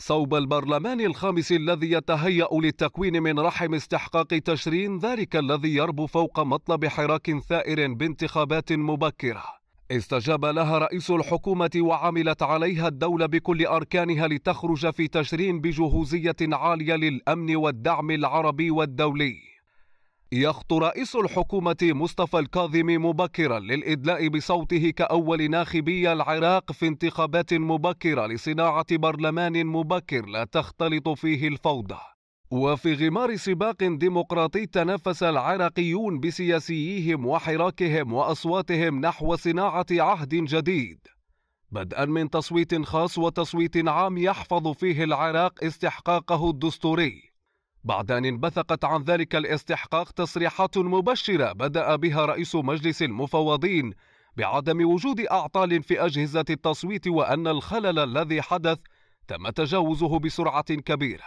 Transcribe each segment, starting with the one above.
صوب البرلمان الخامس الذي يتهيأ للتكوين من رحم استحقاق تشرين ذلك الذي يربو فوق مطلب حراك ثائر بانتخابات مبكرة استجاب لها رئيس الحكومة وعملت عليها الدولة بكل أركانها لتخرج في تشرين بجهوزية عالية للأمن والدعم العربي والدولي يخطو رئيس الحكومة مصطفى الكاظم مبكرا للإدلاء بصوته كأول ناخبي العراق في انتخابات مبكرة لصناعة برلمان مبكر لا تختلط فيه الفوضى وفي غمار سباق ديمقراطي تنافس العراقيون بسياسييهم وحراكهم وأصواتهم نحو صناعة عهد جديد بدءا من تصويت خاص وتصويت عام يحفظ فيه العراق استحقاقه الدستوري بعد أن انبثقت عن ذلك الاستحقاق تصريحات مبشرة بدأ بها رئيس مجلس المفوضين بعدم وجود أعطال في أجهزة التصويت وأن الخلل الذي حدث تم تجاوزه بسرعة كبيرة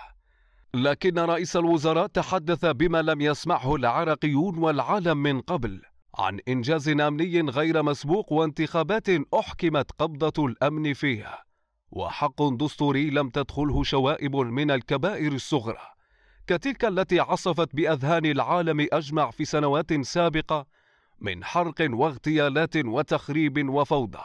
لكن رئيس الوزراء تحدث بما لم يسمعه العراقيون والعالم من قبل عن إنجاز أمني غير مسبوق وانتخابات أحكمت قبضة الأمن فيها وحق دستوري لم تدخله شوائب من الكبائر الصغرى كتلك التي عصفت باذهان العالم اجمع في سنوات سابقه من حرق واغتيالات وتخريب وفوضى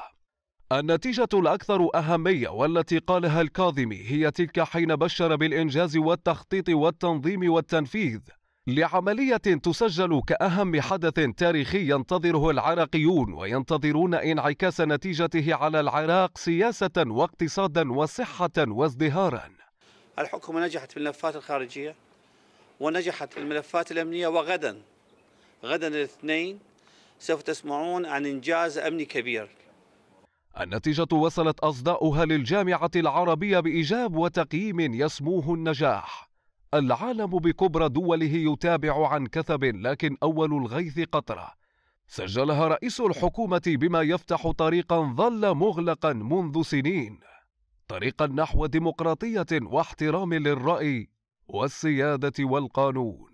النتيجة الأكثر أهمية والتي قالها الكاظمي هي تلك حين بشر بالإنجاز والتخطيط والتنظيم والتنفيذ لعملية تسجل كأهم حدث تاريخي ينتظره العراقيون وينتظرون انعكاس نتيجته على العراق سياسة واقتصادا وصحة وازدهارا الحكومة نجحت في الخارجية ونجحت الملفات الأمنية وغدا غدا الاثنين سوف تسمعون عن إنجاز أمني كبير النتيجة وصلت أصداؤها للجامعة العربية بإيجاب وتقييم يسموه النجاح العالم بكبرى دوله يتابع عن كثب لكن أول الغيث قطرة سجلها رئيس الحكومة بما يفتح طريقا ظل مغلقا منذ سنين طريقا نحو ديمقراطية واحترام للرأي والسيادة والقانون